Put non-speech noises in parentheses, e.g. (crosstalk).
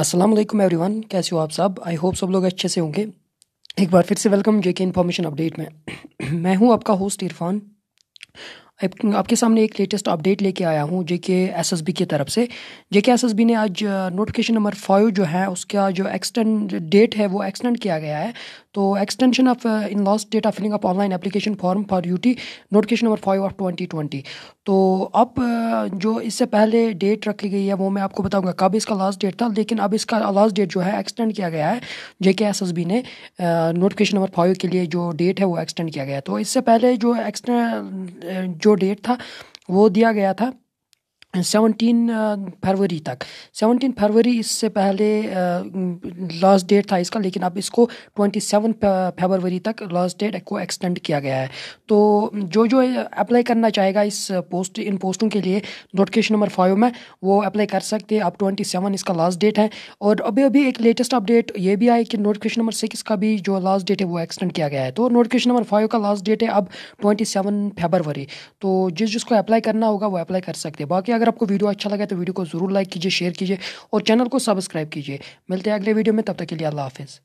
Aslam every everyone कैसे हो आप सब आई होप सब लोग अच्छे से होंगे एक बार फिर से वेलकम जेके इन्फॉर्मेशन अपडेट में (coughs) मैं हूं आपका होस्ट इरफान आपके सामने एक लेटेस्ट अपडेट लेके आया हूँ जेके एस एस बी की तरफ से जेके एस एस बी ने आज नोटिफिकेशन नंबर फाइव जो है उसका जो एक्सटेंड डेट है वो एक्सटेंड किया गया है तो extension of in last date of filling up online application form for U T notification number five of twenty twenty तो अब जो इससे पहले डेट रखी गई है वो मैं आपको बताऊंगा कब इसका लास्ट डेट था लेकिन अब इसका लास्ट डेट जो है एक्सटेंड किया गया है J K S S B ने नोटिफिकेशन नंबर फाइव के लिए जो डेट है वो एक्सटेंड किया गया है तो इससे पहले जो एक्सटेंड जो जो डेट था वो दिया गया था सेवनटीन uh, फरवरी तक सेवनटीन फरवरी इससे पहले लास्ट uh, डेट था इसका लेकिन अब इसको ट्वेंटी सेवन फरवरी तक लास्ट डेट को एक्सटेंड किया गया है तो जो जो अप्लाई uh, करना चाहेगा इस पोस्ट इन पोस्टों के लिए नोटिफिकेशन नंबर फाइव में वो अप्लाई कर सकते हैं अब ट्वेंटी सेवन इसका लास्ट डेट है और अभी अभी एक लेटेस्ट अपडेट ये भी आई कि नोटिफिकेशन नंबर सिक्स का भी जो लास्ट डेट है वो एक्सटेंड किया गया है तो नोटिफिकेशन नंबर फाइव का लास्ट डेट है अब ट्वेंटी सेवन फरवरी तो जिस जिसको अप्लाई करना होगा वो अप्लाई कर सकते हैं बाकी अगर आपको वीडियो अच्छा लगा तो वीडियो को ज़रूर लाइक कीजिए शेयर कीजिए और चैनल को सब्सक्राइब कीजिए मिलते हैं अगले वीडियो में तब तक के लिए अल्लाह हाफिज़